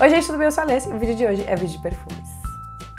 Oi gente, tudo bem? Eu sou a Alessia e o vídeo de hoje é vídeo de perfumes.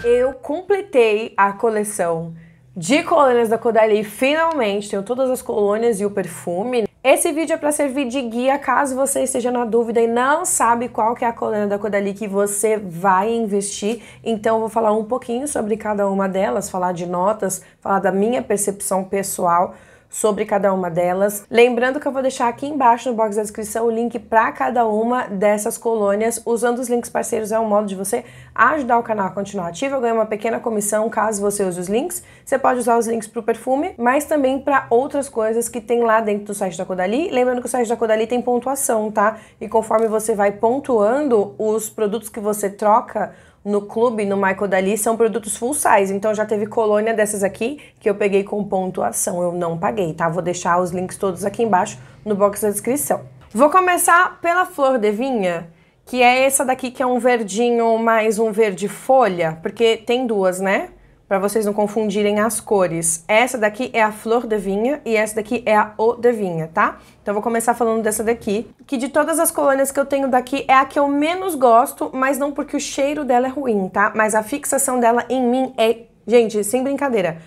Eu completei a coleção de colônias da Caudalie, finalmente, tenho todas as colônias e o perfume. Esse vídeo é para servir de guia caso você esteja na dúvida e não sabe qual que é a colônia da Caudalie que você vai investir. Então eu vou falar um pouquinho sobre cada uma delas, falar de notas, falar da minha percepção pessoal sobre cada uma delas. Lembrando que eu vou deixar aqui embaixo no box da descrição o link para cada uma dessas colônias. Usando os links parceiros é um modo de você ajudar o canal a continuar ativo. Eu ganho uma pequena comissão caso você use os links. Você pode usar os links para o perfume, mas também para outras coisas que tem lá dentro do site da Codali. Lembrando que o site da Codali tem pontuação, tá? E conforme você vai pontuando os produtos que você troca, no clube, no Michael Dali, são produtos full size. Então já teve colônia dessas aqui que eu peguei com pontuação. Eu não paguei, tá? Vou deixar os links todos aqui embaixo no box da descrição. Vou começar pela flor de vinha, que é essa daqui que é um verdinho mais um verde folha, porque tem duas, né? para vocês não confundirem as cores. Essa daqui é a flor de vinha e essa daqui é a o de vinha, tá? Então vou começar falando dessa daqui, que de todas as colônias que eu tenho daqui é a que eu menos gosto, mas não porque o cheiro dela é ruim, tá? Mas a fixação dela em mim é, gente, sem brincadeira,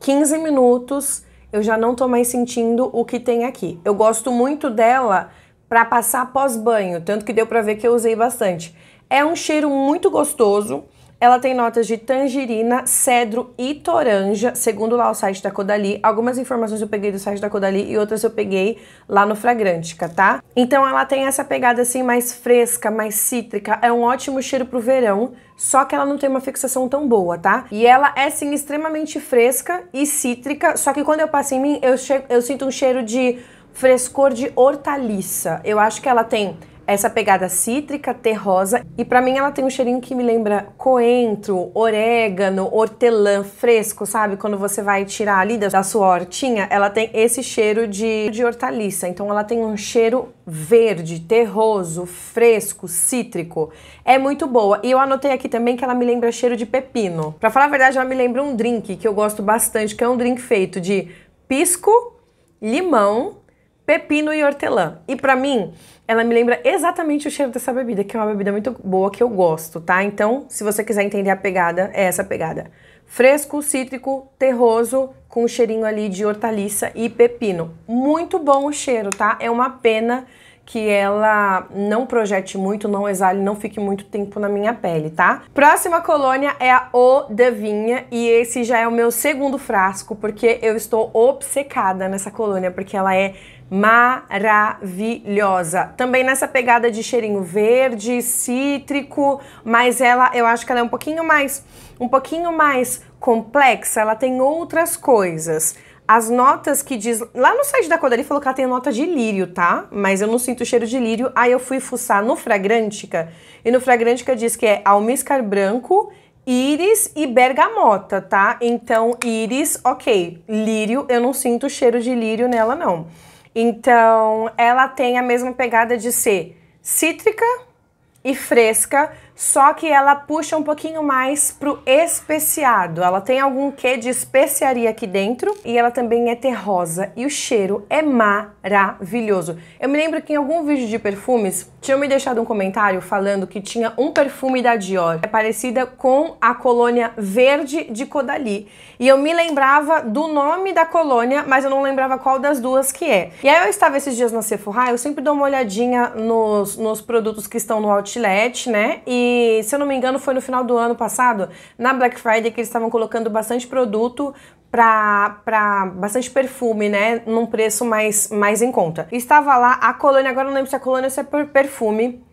15 minutos eu já não tô mais sentindo o que tem aqui. Eu gosto muito dela para passar pós banho, tanto que deu para ver que eu usei bastante. É um cheiro muito gostoso. Ela tem notas de tangerina, cedro e toranja, segundo lá o site da Codali. Algumas informações eu peguei do site da Codali e outras eu peguei lá no Fragrântica, tá? Então ela tem essa pegada assim mais fresca, mais cítrica, é um ótimo cheiro pro verão, só que ela não tem uma fixação tão boa, tá? E ela é sim extremamente fresca e cítrica, só que quando eu passo em mim, eu, eu sinto um cheiro de frescor de hortaliça. Eu acho que ela tem essa pegada cítrica, terrosa e para mim ela tem um cheirinho que me lembra coentro, orégano, hortelã fresco, sabe? Quando você vai tirar ali da sua hortinha, ela tem esse cheiro de, de hortaliça. Então ela tem um cheiro verde, terroso, fresco, cítrico. É muito boa. E eu anotei aqui também que ela me lembra cheiro de pepino. Para falar a verdade, ela me lembra um drink que eu gosto bastante, que é um drink feito de pisco, limão, pepino e hortelã. E para mim, ela me lembra exatamente o cheiro dessa bebida, que é uma bebida muito boa que eu gosto, tá? Então, se você quiser entender a pegada, é essa pegada. Fresco, cítrico, terroso, com um cheirinho ali de hortaliça e pepino. Muito bom o cheiro, tá? É uma pena que ela não projete muito, não exale, não fique muito tempo na minha pele, tá? Próxima colônia é a O e esse já é o meu segundo frasco, porque eu estou obcecada nessa colônia, porque ela é maravilhosa. Também nessa pegada de cheirinho verde, cítrico, mas ela, eu acho que ela é um pouquinho mais, um pouquinho mais complexa, ela tem outras coisas. As notas que diz. Lá no site da Codari falou que ela tem nota de lírio, tá? Mas eu não sinto cheiro de lírio. Aí eu fui fuçar no Fragrântica. E no Fragrântica diz que é almíscar branco, íris e bergamota, tá? Então, íris, ok. Lírio, eu não sinto cheiro de lírio nela, não. Então, ela tem a mesma pegada de ser cítrica e fresca, só que ela puxa um pouquinho mais pro especiado. Ela tem algum quê de especiaria aqui dentro e ela também é terrosa e o cheiro é maravilhoso. Eu me lembro que em algum vídeo de perfumes tinham me deixado um comentário falando que tinha um perfume da Dior é parecida com a colônia verde de Codali. E eu me lembrava do nome da colônia, mas eu não lembrava qual das duas que é. E aí eu estava esses dias na Sephora, eu sempre dou uma olhadinha nos, nos produtos que estão no outlet, né? E se eu não me engano, foi no final do ano passado, na Black Friday, que eles estavam colocando bastante produto pra, pra bastante perfume, né? Num preço mais, mais em conta. Estava lá a colônia, agora não lembro se é colônia ou se é perfume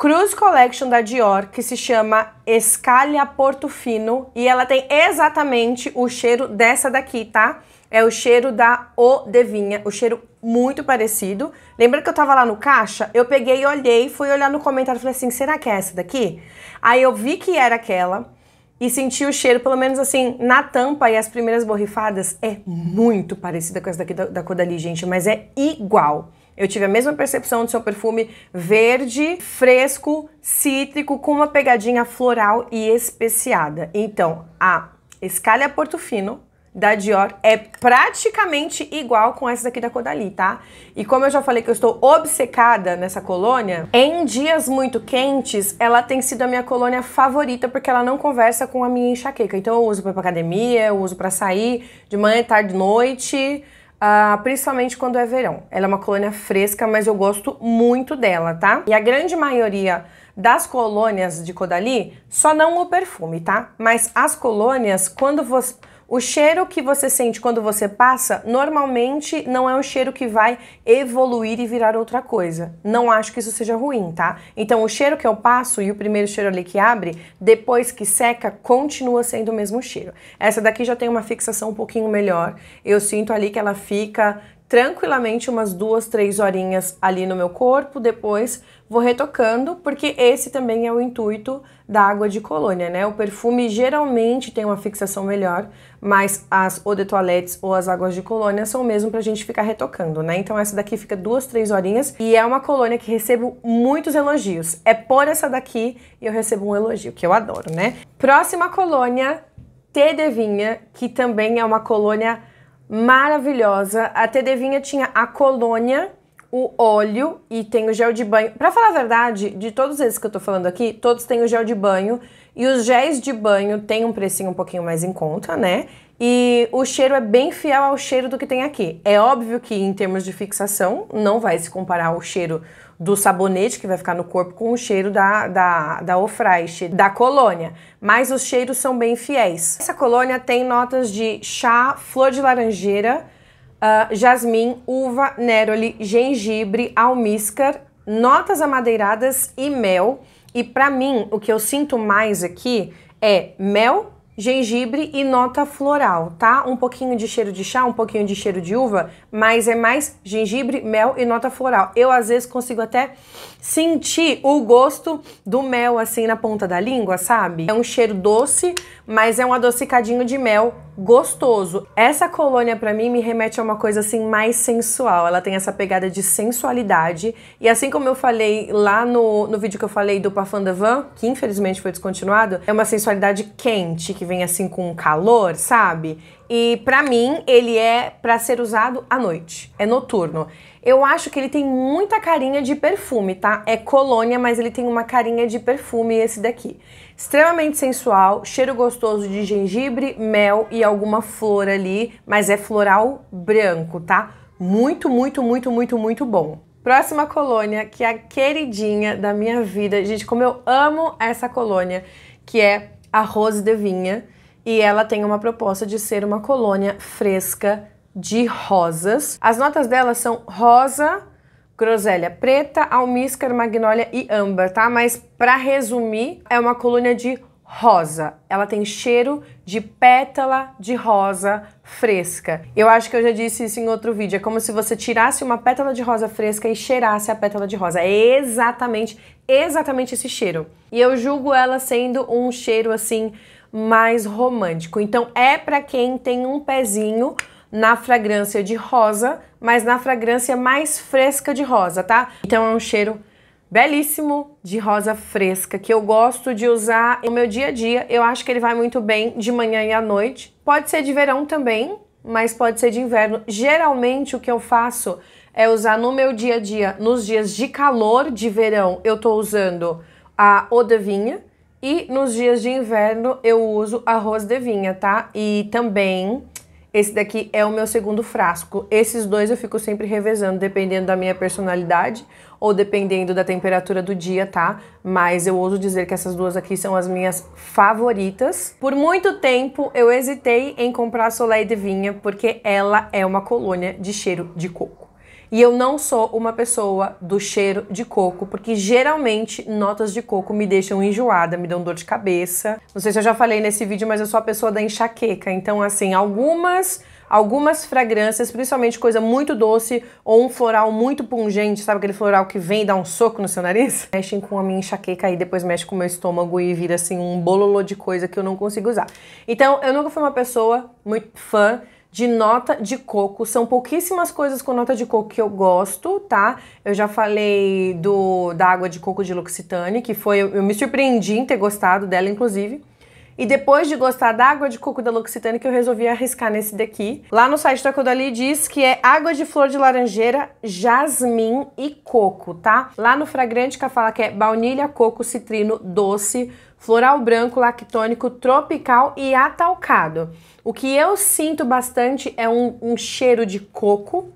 Cruise Collection da Dior, que se chama Escalha Portofino, e ela tem exatamente o cheiro dessa daqui, tá? É o cheiro da O Devinha, o cheiro muito parecido. Lembra que eu tava lá no caixa? Eu peguei, olhei, fui olhar no comentário e falei assim, será que é essa daqui? Aí eu vi que era aquela e senti o cheiro, pelo menos assim, na tampa e as primeiras borrifadas, é muito parecida com essa daqui da, da dali, gente, mas é igual. Eu tive a mesma percepção do seu perfume verde, fresco, cítrico, com uma pegadinha floral e especiada. Então, a Escalha Portofino da Dior é praticamente igual com essa daqui da Codali, tá? E como eu já falei que eu estou obcecada nessa colônia, em dias muito quentes, ela tem sido a minha colônia favorita porque ela não conversa com a minha enxaqueca. Então eu uso para academia, eu uso para sair de manhã, tarde, noite. Uh, principalmente quando é verão. Ela é uma colônia fresca, mas eu gosto muito dela, tá? E a grande maioria das colônias de Codali só não o perfume, tá? Mas as colônias, quando você o cheiro que você sente quando você passa, normalmente não é um cheiro que vai evoluir e virar outra coisa. Não acho que isso seja ruim, tá? Então, o cheiro que eu passo e o primeiro cheiro ali que abre, depois que seca, continua sendo o mesmo cheiro. Essa daqui já tem uma fixação um pouquinho melhor. Eu sinto ali que ela fica tranquilamente umas duas, três horinhas ali no meu corpo, depois vou retocando, porque esse também é o intuito da água de colônia, né? O perfume geralmente tem uma fixação melhor, mas as eau de toilettes ou as águas de colônia são mesmo pra gente ficar retocando, né? Então essa daqui fica duas, três horinhas e é uma colônia que recebo muitos elogios. É por essa daqui e eu recebo um elogio, que eu adoro, né? Próxima colônia, T de Vinha, que também é uma colônia maravilhosa. A Tedevinha tinha a colônia, o óleo e tem o gel de banho. Para falar a verdade, de todos esses que eu tô falando aqui, todos têm o gel de banho e os géis de banho têm um precinho um pouquinho mais em conta, né? E o cheiro é bem fiel ao cheiro do que tem aqui. É óbvio que em termos de fixação não vai se comparar ao cheiro do sabonete que vai ficar no corpo com o cheiro da, da, da Ofreich, da colônia. Mas os cheiros são bem fiéis. Essa colônia tem notas de chá, flor de laranjeira, uh, jasmim, uva, neroli, gengibre, almíscar, notas amadeiradas e mel. E para mim, o que eu sinto mais aqui é mel, gengibre e nota floral, tá? Um pouquinho de cheiro de chá, um pouquinho de cheiro de uva, mas é mais gengibre, mel e nota floral. Eu às vezes consigo até sentir o gosto do mel assim na ponta da língua, sabe? É um cheiro doce, mas é um adocicadinho de mel gostoso. Essa colônia para mim me remete a uma coisa assim mais sensual. Ela tem essa pegada de sensualidade e assim como eu falei lá no, no vídeo que eu falei do Parfum de Van, que infelizmente foi descontinuado, é uma sensualidade quente que vem assim com calor, sabe? E para mim ele é para ser usado à noite, é noturno. Eu acho que ele tem muita carinha de perfume, tá? É colônia, mas ele tem uma carinha de perfume esse daqui extremamente sensual, cheiro gostoso de gengibre, mel e alguma flor ali, mas é floral branco, tá? Muito, muito, muito, muito, muito bom. Próxima colônia, que é a queridinha da minha vida. Gente, como eu amo essa colônia, que é a Rose de Vinha. E ela tem uma proposta de ser uma colônia fresca de rosas. As notas dela são rosa, groselha preta, almíscar, magnólia e âmbar, tá? Mas para resumir, é uma colônia de rosa. Ela tem cheiro de pétala de rosa fresca. Eu acho que eu já disse isso em outro vídeo. É como se você tirasse uma pétala de rosa fresca e cheirasse a pétala de rosa. É exatamente, exatamente esse cheiro. E eu julgo ela sendo um cheiro assim mais romântico. Então é para quem tem um pezinho na fragrância de rosa, mas na fragrância mais fresca de rosa, tá? Então é um cheiro belíssimo de rosa fresca que eu gosto de usar no meu dia a dia. Eu acho que ele vai muito bem de manhã e à noite. Pode ser de verão também, mas pode ser de inverno. Geralmente o que eu faço é usar no meu dia a dia, nos dias de calor de verão, eu tô usando a Odavinha e nos dias de inverno eu uso arroz de vinha, tá? E também esse daqui é o meu segundo frasco. Esses dois eu fico sempre revezando, dependendo da minha personalidade ou dependendo da temperatura do dia, tá? Mas eu ouso dizer que essas duas aqui são as minhas favoritas. Por muito tempo eu hesitei em comprar Soleil de Vinha porque ela é uma colônia de cheiro de coco. E eu não sou uma pessoa do cheiro de coco, porque geralmente notas de coco me deixam enjoada, me dão dor de cabeça. Não sei se eu já falei nesse vídeo, mas eu sou a pessoa da enxaqueca. Então, assim, algumas algumas fragrâncias, principalmente coisa muito doce ou um floral muito pungente, sabe aquele floral que vem e dá um soco no seu nariz? Mexem com a minha enxaqueca e depois mexe com o meu estômago e vira assim um bololô de coisa que eu não consigo usar. Então, eu nunca fui uma pessoa muito fã de nota de coco. São pouquíssimas coisas com nota de coco que eu gosto, tá? Eu já falei do da água de coco de L'Occitane, que foi eu, me surpreendi em ter gostado dela inclusive. E depois de gostar da água de coco da L'Occitane, que eu resolvi arriscar nesse daqui. Lá no site da Codali diz que é água de flor de laranjeira, jasmim e coco, tá? Lá no Fragrantica fala que é baunilha, coco, citrino, doce, floral branco, lactônico, tropical e atalcado. O que eu sinto bastante é um, um cheiro de coco,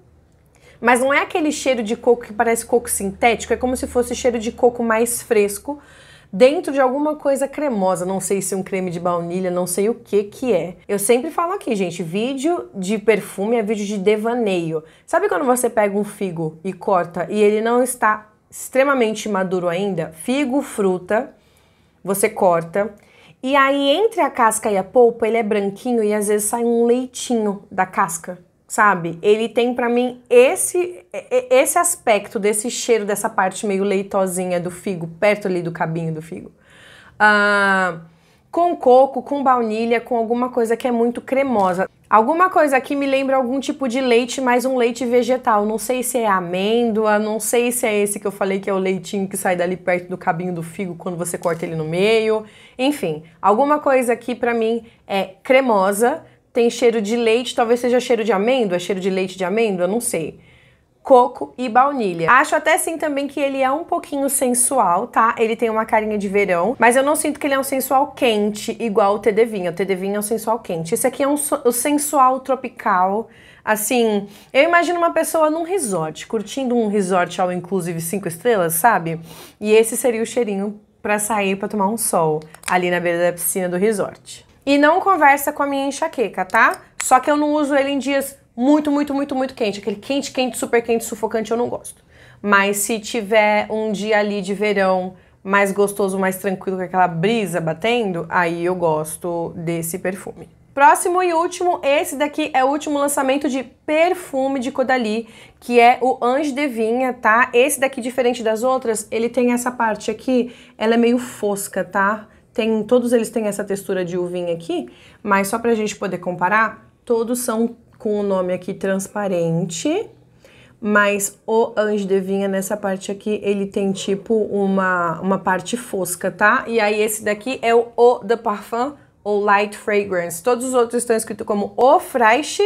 mas não é aquele cheiro de coco que parece coco sintético, é como se fosse cheiro de coco mais fresco dentro de alguma coisa cremosa, não sei se um creme de baunilha, não sei o que que é. Eu sempre falo aqui, gente, vídeo de perfume é vídeo de devaneio. Sabe quando você pega um figo e corta e ele não está extremamente maduro ainda? Figo, fruta, você corta. E aí, entre a casca e a polpa, ele é branquinho e às vezes sai um leitinho da casca, sabe? Ele tem para mim esse esse aspecto desse cheiro, dessa parte meio leitosinha do figo, perto ali do cabinho do figo. Ah, com coco, com baunilha, com alguma coisa que é muito cremosa. Alguma coisa aqui me lembra algum tipo de leite, mas um leite vegetal. Não sei se é amêndoa, não sei se é esse que eu falei que é o leitinho que sai dali perto do cabinho do figo quando você corta ele no meio. Enfim, alguma coisa aqui para mim é cremosa, tem cheiro de leite, talvez seja cheiro de amêndoa, cheiro de leite de amêndoa, não sei coco e baunilha. Acho até sim também que ele é um pouquinho sensual, tá? Ele tem uma carinha de verão, mas eu não sinto que ele é um sensual quente, igual o Vinho. O Vinho é um sensual quente. Esse aqui é um, um sensual tropical. Assim, eu imagino uma pessoa num resort, curtindo um resort ao inclusive cinco estrelas, sabe? E esse seria o cheirinho para sair para tomar um sol ali na beira da piscina do resort. E não conversa com a minha enxaqueca, tá? Só que eu não uso ele em dias muito, muito, muito, muito quente. Aquele quente, quente, super quente, sufocante, eu não gosto. Mas se tiver um dia ali de verão mais gostoso, mais tranquilo, com aquela brisa batendo, aí eu gosto desse perfume. Próximo e último, esse daqui é o último lançamento de perfume de Codali, que é o Ange de Vinha, tá? Esse daqui, diferente das outras, ele tem essa parte aqui, ela é meio fosca, tá? Tem, todos eles têm essa textura de uvinha aqui, mas só pra gente poder comparar, todos são com o nome aqui transparente, mas o anjo de vinha nessa parte aqui, ele tem tipo uma, uma parte fosca, tá? E aí esse daqui é o O de Parfum ou Light Fragrance. Todos os outros estão escritos como O Fresh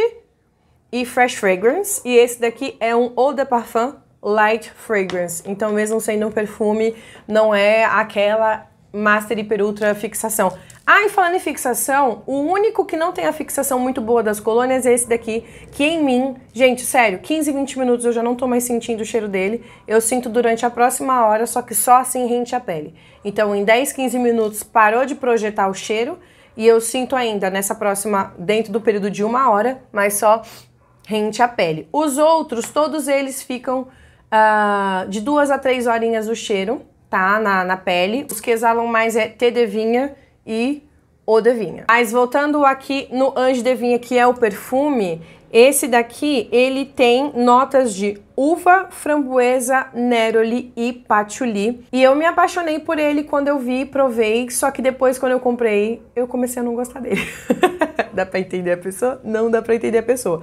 e Fresh Fragrance. E esse daqui é um O de Parfum Light Fragrance. Então, mesmo sendo um perfume, não é aquela Master Hiper Ultra fixação. Ah, e falando em fixação, o único que não tem a fixação muito boa das colônias é esse daqui, que em mim, gente, sério, 15, 20 minutos eu já não tô mais sentindo o cheiro dele. Eu sinto durante a próxima hora, só que só assim rente a pele. Então, em 10, 15 minutos parou de projetar o cheiro e eu sinto ainda nessa próxima, dentro do período de uma hora, mas só rente à pele. Os outros, todos eles ficam uh, de duas a três horinhas o cheiro, tá? Na, na pele. Os que exalam mais é tedevinha vinha e o de vinha. Mas voltando aqui no Anjo de Vinha, que é o perfume, esse daqui, ele tem notas de uva, framboesa, neroli e patchouli. E eu me apaixonei por ele quando eu vi, provei, só que depois quando eu comprei, eu comecei a não gostar dele. dá para entender a pessoa? Não dá para entender a pessoa.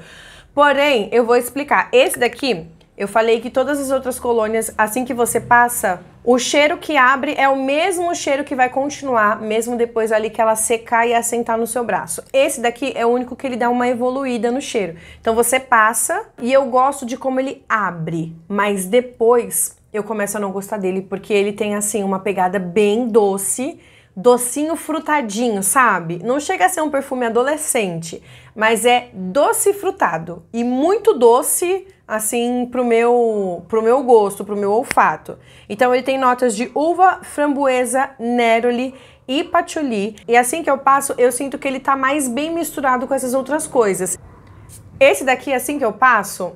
Porém, eu vou explicar. Esse daqui, eu falei que todas as outras colônias, assim que você passa o cheiro que abre é o mesmo cheiro que vai continuar, mesmo depois ali que ela secar e assentar no seu braço. Esse daqui é o único que ele dá uma evoluída no cheiro. Então você passa e eu gosto de como ele abre, mas depois eu começo a não gostar dele porque ele tem assim uma pegada bem doce, docinho frutadinho, sabe? Não chega a ser um perfume adolescente, mas é doce frutado e muito doce assim pro meu pro meu gosto, pro meu olfato. Então ele tem notas de uva, framboesa, neroli e patchouli. E assim que eu passo, eu sinto que ele tá mais bem misturado com essas outras coisas. Esse daqui, assim que eu passo,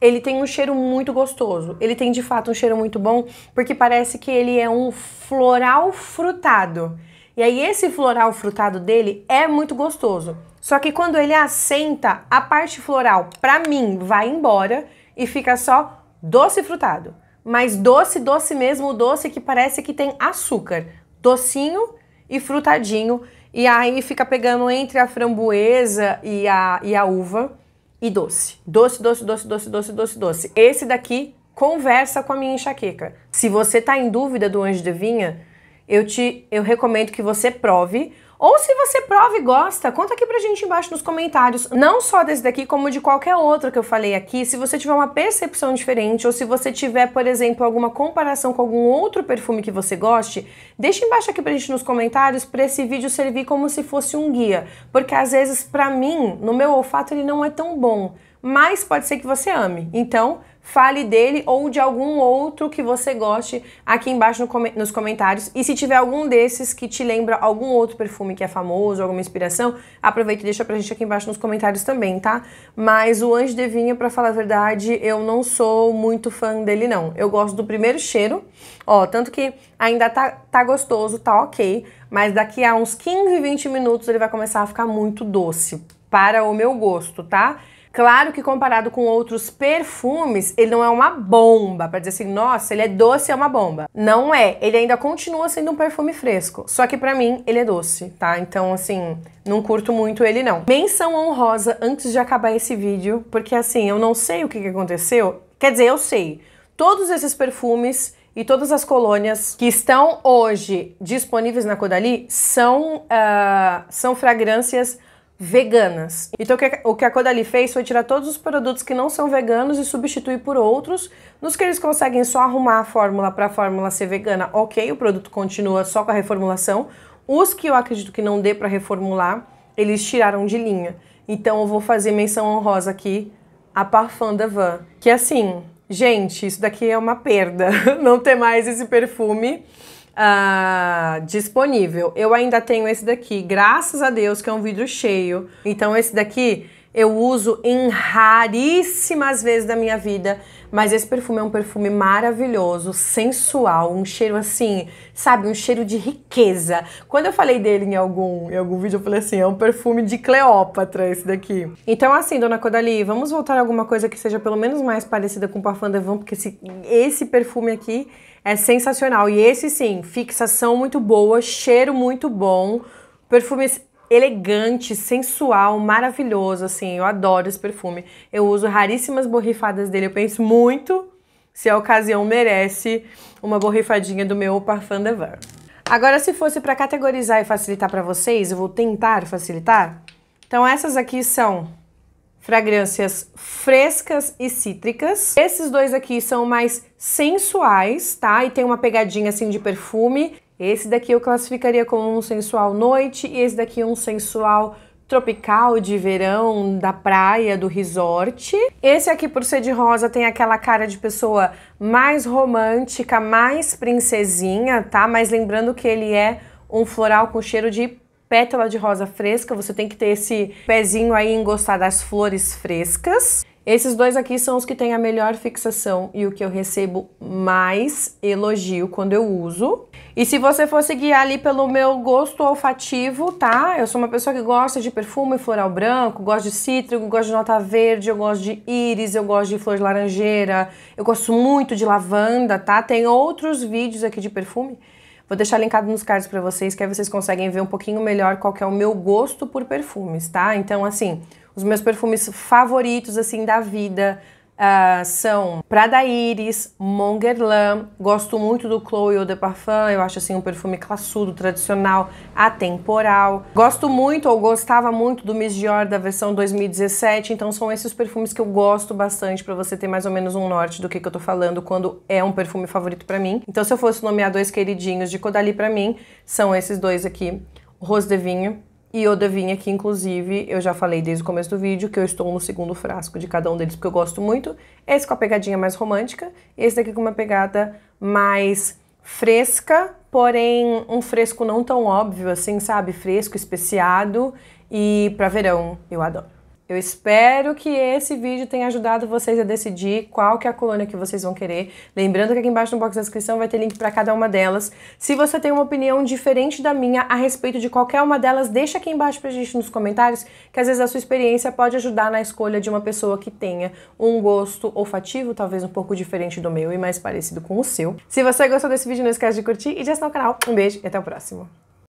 ele tem um cheiro muito gostoso. Ele tem de fato um cheiro muito bom, porque parece que ele é um floral frutado. E aí esse floral frutado dele é muito gostoso. Só que quando ele assenta, a parte floral, para mim, vai embora e fica só doce frutado. Mas doce, doce mesmo, doce que parece que tem açúcar. Docinho e frutadinho. E aí fica pegando entre a framboesa e a, e a uva e doce. Doce, doce, doce, doce, doce, doce, doce. Esse daqui conversa com a minha enxaqueca. Se você tá em dúvida do anjo de vinha, eu te eu recomendo que você prove ou se você prova e gosta, conta aqui pra gente embaixo nos comentários, não só desse daqui, como de qualquer outro que eu falei aqui. Se você tiver uma percepção diferente ou se você tiver, por exemplo, alguma comparação com algum outro perfume que você goste, deixa embaixo aqui pra gente nos comentários pra esse vídeo servir como se fosse um guia, porque às vezes para mim, no meu olfato ele não é tão bom, mas pode ser que você ame. Então, fale dele ou de algum outro que você goste aqui embaixo no com nos comentários. E se tiver algum desses que te lembra algum outro perfume que é famoso, alguma inspiração, aproveita e deixa pra gente aqui embaixo nos comentários também, tá? Mas o Anjo de Vinho, pra falar a verdade, eu não sou muito fã dele, não. Eu gosto do primeiro cheiro, ó, tanto que ainda tá, tá gostoso, tá ok, mas daqui a uns 15, 20 minutos ele vai começar a ficar muito doce, para o meu gosto, tá? Claro que comparado com outros perfumes, ele não é uma bomba para dizer assim, nossa, ele é doce, é uma bomba. Não é, ele ainda continua sendo um perfume fresco, só que para mim ele é doce, tá? Então assim, não curto muito ele não. Menção honrosa antes de acabar esse vídeo, porque assim, eu não sei o que aconteceu. Quer dizer, eu sei. Todos esses perfumes e todas as colônias que estão hoje disponíveis na Codali são, uh, são fragrâncias veganas. Então o que a Codali fez foi tirar todos os produtos que não são veganos e substituir por outros, nos que eles conseguem só arrumar a fórmula para a fórmula ser vegana, ok, o produto continua só com a reformulação. Os que eu acredito que não dê para reformular, eles tiraram de linha. Então eu vou fazer menção honrosa aqui a Parfum da Van, que assim, gente, isso daqui é uma perda, não ter mais esse perfume uh, disponível. Eu ainda tenho esse daqui, graças a Deus, que é um vidro cheio. Então esse daqui eu uso em raríssimas vezes da minha vida, mas esse perfume é um perfume maravilhoso, sensual, um cheiro assim, sabe, um cheiro de riqueza. Quando eu falei dele em algum, em algum vídeo, eu falei assim, é um perfume de Cleópatra esse daqui. Então assim, dona Codali, vamos voltar a alguma coisa que seja pelo menos mais parecida com o Parfum de Van, porque esse, esse perfume aqui é sensacional. E esse sim, fixação muito boa, cheiro muito bom, perfumes elegante, sensual, maravilhoso, assim. Eu adoro esse perfume. Eu uso raríssimas borrifadas dele. Eu penso muito se a ocasião merece uma borrifadinha do meu Parfum de Verre. Agora, se fosse para categorizar e facilitar para vocês, eu vou tentar facilitar. Então, essas aqui são fragrâncias frescas e cítricas. Esses dois aqui são mais sensuais, tá? E tem uma pegadinha assim de perfume. Esse daqui eu classificaria como um sensual noite e esse daqui um sensual tropical de verão da praia, do resort. Esse aqui por ser de rosa tem aquela cara de pessoa mais romântica, mais princesinha, tá? Mas lembrando que ele é um floral com cheiro de pétala de rosa fresca, você tem que ter esse pezinho aí em gostar das flores frescas. Esses dois aqui são os que têm a melhor fixação e o que eu recebo mais elogio quando eu uso. E se você fosse guiar ali pelo meu gosto olfativo, tá? Eu sou uma pessoa que gosta de perfume floral branco, gosto de cítrico, gosto de nota verde, eu gosto de íris, eu gosto de flor de laranjeira, eu gosto muito de lavanda, tá? Tem outros vídeos aqui de perfume. Vou deixar linkado nos cards para vocês, que aí vocês conseguem ver um pouquinho melhor qual é o meu gosto por perfumes, tá? Então, assim, os meus perfumes favoritos, assim, da vida uh, são Prada Iris, Mongerlan. Gosto muito do Chloe Eau de Parfum. Eu acho, assim, um perfume classudo, tradicional, atemporal. Gosto muito, ou gostava muito, do Miss Dior da versão 2017. Então, são esses perfumes que eu gosto bastante para você ter mais ou menos um norte do que, que eu tô falando quando é um perfume favorito para mim. Então, se eu fosse nomear dois queridinhos de Codali para mim, são esses dois aqui. Rose de Vinho e eu devinha que, inclusive, eu já falei desde o começo do vídeo que eu estou no segundo frasco de cada um deles, porque eu gosto muito. Esse com a pegadinha mais romântica, esse daqui com uma pegada mais fresca, porém um fresco não tão óbvio assim, sabe? Fresco, especiado e para verão, eu adoro. Eu espero que esse vídeo tenha ajudado vocês a decidir qual que é a colônia que vocês vão querer. Lembrando que aqui embaixo no box da descrição vai ter link para cada uma delas. Se você tem uma opinião diferente da minha a respeito de qualquer uma delas, deixa aqui embaixo pra gente nos comentários, que às vezes a sua experiência pode ajudar na escolha de uma pessoa que tenha um gosto olfativo, talvez um pouco diferente do meu e mais parecido com o seu. Se você gostou desse vídeo, não esquece de curtir e de assinar o canal. Um beijo e até o próximo.